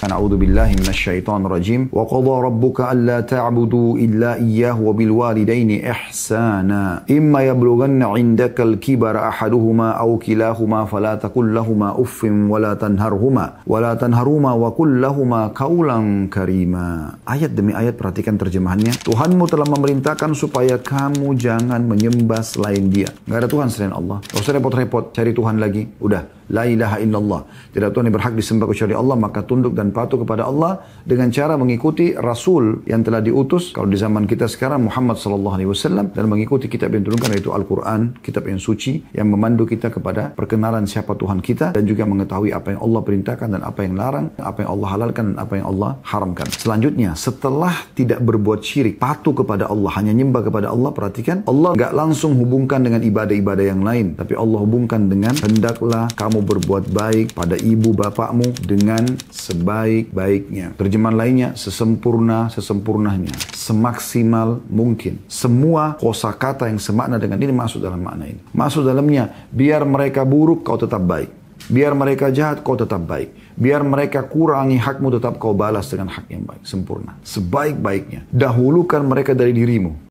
فنعوذ بالله من الشيطان الرجيم وقضى ربك ألا تعبدوا إلا إياه وبالوالدين إحسانا إما يبلغن عندك الكبر أحدهما أو كلاهما فلا تقل لهما أف ولا تنهرهما ولا تنهرهما وقل لهما Ayat demi ayat perhatikan terjemahannya. Tuhanmu telah memerintahkan supaya kamu jangan menyembah selain dia. Gak ada Tuhan selain Allah. Gak usah repot-repot cari Tuhan lagi. Udah, La ilaha illallah. Tidak Tuhan yang berhak disembah kecuali Allah, maka tunduk dan patuh kepada Allah dengan cara mengikuti Rasul yang telah diutus. Kalau di zaman kita sekarang Muhammad Sallallahu Alaihi Wasallam dan mengikuti kitab yang turunkan yaitu Al-Quran, kitab yang suci yang memandu kita kepada perkenalan siapa Tuhan kita dan juga mengetahui apa yang Allah perintahkan dan apa yang larang, apa yang Allah halalkan dan apa yang Allah haramkan. Selanjutnya, setelah tidak berbuat syirik, patuh kepada Allah, hanya nyembah kepada Allah, perhatikan Allah nggak langsung hubungkan dengan ibadah-ibadah yang lain, tapi Allah hubungkan dengan hendaklah kamu berbuat baik pada ibu bapakmu dengan sebaik-baiknya. Terjemahan lainnya, sesempurna sesempurnanya, semaksimal mungkin. Semua kosa kata yang semakna dengan ini masuk dalam makna ini. Masuk dalamnya, biar mereka buruk kau tetap baik. Biar mereka jahat, kau tetap baik. Biar mereka kurangi hakmu, tetap kau balas dengan hak yang baik, sempurna. Sebaik-baiknya. Dahulukan mereka dari dirimu.